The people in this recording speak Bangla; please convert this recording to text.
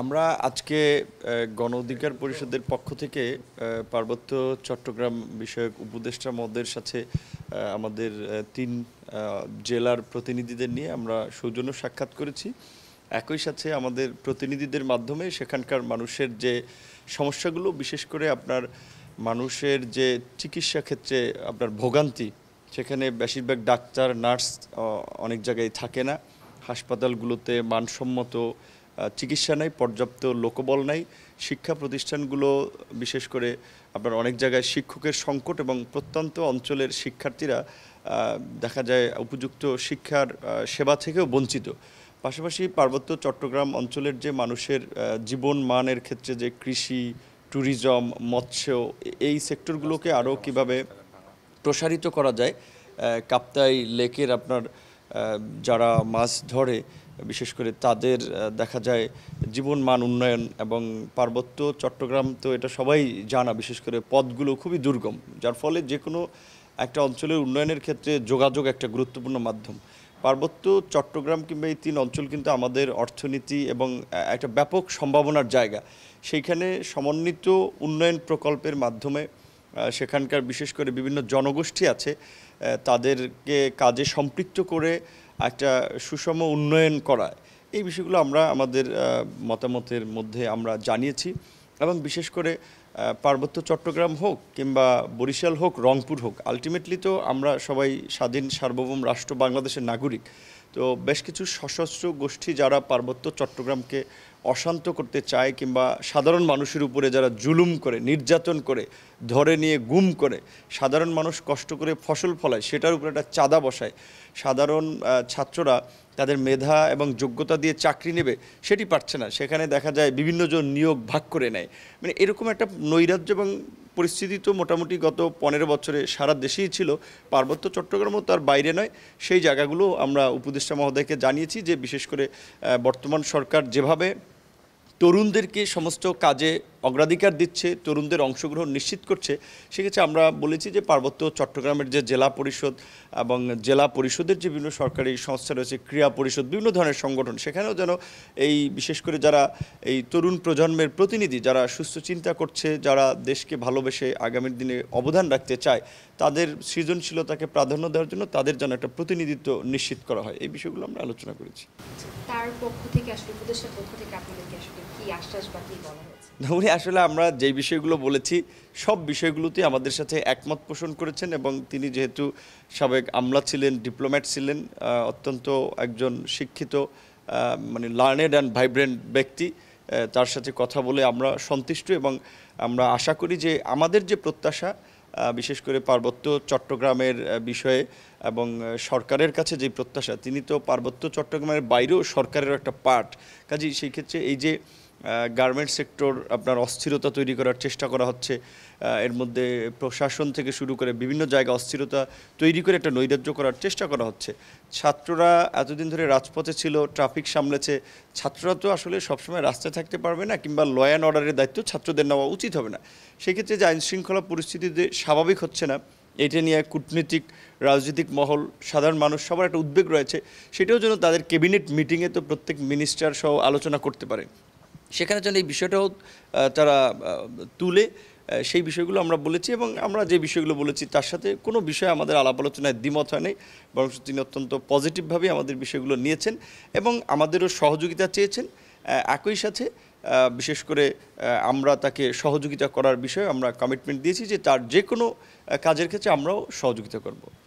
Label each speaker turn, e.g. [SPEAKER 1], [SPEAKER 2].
[SPEAKER 1] আমরা আজকে গণ অধিকার পরিষদের পক্ষ থেকে পার্বত্য চট্টগ্রাম বিষয়ক উপদেষ্টা মদের সাথে আমাদের তিন জেলার প্রতিনিধিদের নিয়ে আমরা সৌজন্য সাক্ষাৎ করেছি একই সাথে আমাদের প্রতিনিধিদের মাধ্যমে সেখানকার মানুষের যে সমস্যাগুলো বিশেষ করে আপনার মানুষের যে চিকিৎসা ক্ষেত্রে আপনার ভোগান্তি সেখানে বেশিরভাগ ডাক্তার নার্স অনেক জায়গায় থাকে না হাসপাতালগুলোতে মানসম্মত চিকিৎসা নাই পর্যাপ্ত লোকবল নাই শিক্ষা প্রতিষ্ঠানগুলো বিশেষ করে আপনার অনেক জায়গায় শিক্ষকের সংকট এবং প্রত্যন্ত অঞ্চলের শিক্ষার্থীরা দেখা যায় উপযুক্ত শিক্ষার সেবা থেকেও বঞ্চিত পাশাপাশি পার্বত্য চট্টগ্রাম অঞ্চলের যে মানুষের জীবন মানের ক্ষেত্রে যে কৃষি ট্যুরিজম মৎস্য এই সেক্টরগুলোকে আরও কিভাবে প্রসারিত করা যায় কাপ্তাই লেকের আপনার যারা মাছ ধরে বিশেষ করে তাদের দেখা যায় জীবন মান উন্নয়ন এবং পার্বত্য চট্টগ্রাম তো এটা সবাই জানা বিশেষ করে পদগুলো খুবই দুর্গম যার ফলে যে কোনো একটা অঞ্চলের উন্নয়নের ক্ষেত্রে যোগাযোগ একটা গুরুত্বপূর্ণ মাধ্যম পার্বত্য চট্টগ্রাম কিংবা এই তিন অঞ্চল কিন্তু আমাদের অর্থনীতি এবং একটা ব্যাপক সম্ভাবনার জায়গা সেইখানে সমন্বিত উন্নয়ন প্রকল্পের মাধ্যমে সেখানকার বিশেষ করে বিভিন্ন জনগোষ্ঠী আছে তাদেরকে কাজে সম্পৃক্ত করে একটা সুষম উন্নয়ন করা এই বিষয়গুলো আমরা আমাদের মতামতের মধ্যে আমরা জানিয়েছি এবং বিশেষ করে পার্বত্য চট্টগ্রাম হোক কিংবা বরিশাল হোক রংপুর হোক আলটিমেটলি তো আমরা সবাই স্বাধীন সার্বভৌম রাষ্ট্র বাংলাদেশের নাগরিক তো বেশ কিছু সশস্ত্র গোষ্ঠী যারা পার্বত্য চট্টগ্রামকে অশান্ত করতে চায় কিংবা সাধারণ মানুষের উপরে যারা জুলুম করে নির্যাতন করে ধরে নিয়ে গুম করে সাধারণ মানুষ কষ্ট করে ফসল ফলায় সেটার উপরে একটা চাঁদা বসায় সাধারণ ছাত্ররা তাদের মেধা এবং যোগ্যতা দিয়ে চাকরি নেবে সেটি পারছে না সেখানে দেখা যায় বিভিন্নজন নিয়োগ ভাগ করে নেয় মানে এরকম একটা নৈরাজ্য এবং পরিস্থিতি তো মোটামুটি গত পনেরো বছরে সারা দেশেই ছিল পার্বত্য চট্টগ্রামও তার বাইরে নয় সেই জায়গাগুলো আমরা উপদেষ্টা মহোদয়কে জানিয়েছি যে বিশেষ করে বর্তমান সরকার যেভাবে তরুণদেরকে সমস্ত কাজে অগ্রাধিকার দিচ্ছে তরুণদের অংশগ্রহণ নিশ্চিত করছে সেক্ষেত্রে আমরা বলেছি যে পার্বত্য চট্টগ্রামের যে জেলা পরিষদ এবং জেলা পরিষদের যে বিভিন্ন সরকারি সংস্থা রয়েছে ক্রীড়া পরিষদ বিভিন্ন ধরনের সংগঠন সেখানেও যেন এই বিশেষ করে যারা এই তরুণ প্রজন্মের প্রতিনিধি যারা সুস্থ চিন্তা করছে যারা দেশকে ভালোবেসে আগামীর দিনে অবদান রাখতে চায় তাদের সৃজনশীলতাকে প্রাধান্য দেওয়ার জন্য তাদের যেন একটা প্রতিনিধিত্ব নিশ্চিত করা হয় এই বিষয়গুলো আমরা আলোচনা করেছি তার পক্ষ থেকে আসলে উপদেশের পক্ষ থেকে আপনাদেরকে আসলে কি আশ্বাস বা কি বলা হয়েছে আসলে আমরা যে বিষয়গুলো বলেছি সব বিষয়গুলোতেই আমাদের সাথে একমত পোষণ করেছেন এবং তিনি যেহেতু সাবেক আমলা ছিলেন ডিপ্লোম্যাট ছিলেন অত্যন্ত একজন শিক্ষিত মানে লার্নেড অ্যান্ড ভাইব্রেন্ট ব্যক্তি তার সাথে কথা বলে আমরা সন্তুষ্ট এবং আমরা আশা করি যে আমাদের যে প্রত্যাশা বিশেষ করে পার্বত্য চট্টগ্রামের বিষয়ে এবং সরকারের কাছে যে প্রত্যাশা তিনি তো পার্বত্য চট্টগ্রামের বাইরেও সরকারের একটা পার্ট কাজেই সেই ক্ষেত্রে এই যে গার্মেন্ট সেক্টর আপনার অস্থিরতা তৈরি করার চেষ্টা করা হচ্ছে এর মধ্যে প্রশাসন থেকে শুরু করে বিভিন্ন জায়গা অস্থিরতা তৈরি করে একটা নৈরাজ্য করার চেষ্টা করা হচ্ছে ছাত্ররা এতদিন ধরে রাজপথে ছিল ট্রাফিক সামলেছে ছাত্ররা তো আসলে সবসময় রাস্তায় থাকতে পারবে না কিংবা ল অ্যান্ড অর্ডারের দায়িত্ব ছাত্রদের নেওয়া উচিত হবে না সেক্ষেত্রে যে আইনশৃঙ্খলা পরিস্থিতিতে স্বাভাবিক হচ্ছে না এটা নিয়ে কূটনীতিক রাজনৈতিক মহল সাধারণ মানুষ সবার একটা উদ্বেগ রয়েছে সেটাও যেন তাদের ক্যাবিনেট মিটিংয়ে তো প্রত্যেক মিনিস্টার সহ আলোচনা করতে পারে সেখানে যেন এই বিষয়টাও তারা তুলে সেই বিষয়গুলো আমরা বলেছি এবং আমরা যে বিষয়গুলো বলেছি তার সাথে কোনো বিষয়ে আমাদের আলাপ আলোচনায় দ্বিমত হয় নাই বরং তিনি অত্যন্ত পজিটিভভাবেই আমাদের বিষয়গুলো নিয়েছেন এবং আমাদেরও সহযোগিতা চেয়েছেন একই সাথে বিশেষ করে আমরা তাকে সহযোগিতা করার বিষয়ে আমরা কমিটমেন্ট দিয়েছি যে তার যে কোনো কাজের ক্ষেত্রে আমরাও সহযোগিতা করব